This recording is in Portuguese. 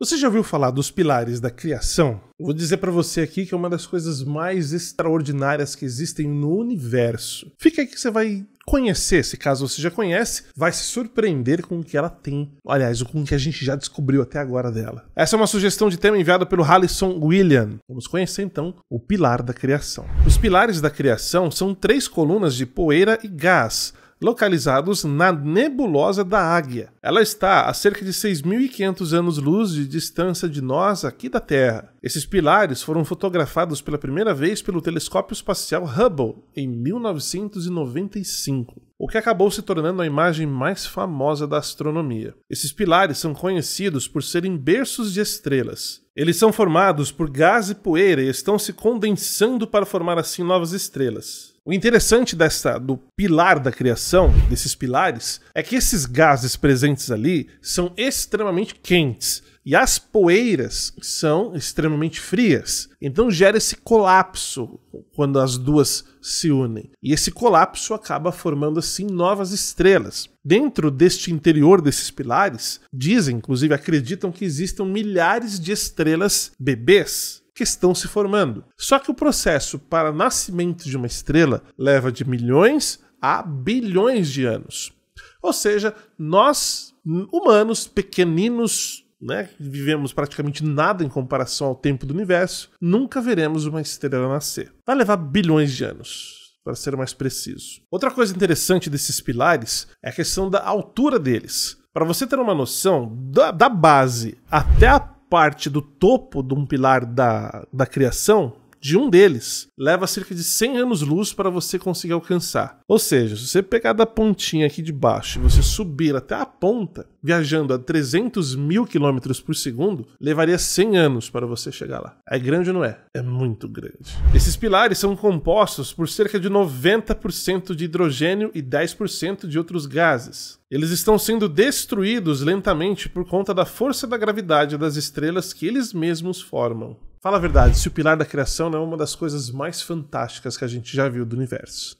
Você já ouviu falar dos pilares da criação? Eu vou dizer para você aqui que é uma das coisas mais extraordinárias que existem no universo. Fica aí que você vai conhecer, se caso você já conhece, vai se surpreender com o que ela tem. Aliás, com o que a gente já descobriu até agora dela. Essa é uma sugestão de tema enviada pelo Halison William. Vamos conhecer então o pilar da criação. Os pilares da criação são três colunas de poeira e gás localizados na nebulosa da Águia. Ela está a cerca de 6.500 anos-luz de distância de nós aqui da Terra. Esses pilares foram fotografados pela primeira vez pelo telescópio espacial Hubble em 1995 o que acabou se tornando a imagem mais famosa da astronomia. Esses pilares são conhecidos por serem berços de estrelas. Eles são formados por gás e poeira e estão se condensando para formar assim novas estrelas. O interessante dessa, do pilar da criação, desses pilares, é que esses gases presentes ali são extremamente quentes e as poeiras são extremamente frias. Então gera esse colapso quando as duas se unem. E esse colapso acaba formando assim novas estrelas. Dentro deste interior desses pilares, dizem, inclusive acreditam que existam milhares de estrelas bebês que estão se formando. Só que o processo para nascimento de uma estrela leva de milhões a bilhões de anos. Ou seja, nós, humanos, pequeninos, né, vivemos praticamente nada em comparação ao tempo do universo, nunca veremos uma estrela nascer. Vai levar bilhões de anos para ser mais preciso. Outra coisa interessante desses pilares é a questão da altura deles. Para você ter uma noção, da, da base até a parte do topo de um pilar da, da criação, de um deles leva cerca de 100 anos-luz para você conseguir alcançar. Ou seja, se você pegar da pontinha aqui de baixo e você subir até a ponta, viajando a 300 mil quilômetros por segundo, levaria 100 anos para você chegar lá. É grande ou não é? É muito grande. Esses pilares são compostos por cerca de 90% de hidrogênio e 10% de outros gases. Eles estão sendo destruídos lentamente por conta da força da gravidade das estrelas que eles mesmos formam. Fala a verdade, se o pilar da criação não é uma das coisas mais fantásticas que a gente já viu do universo.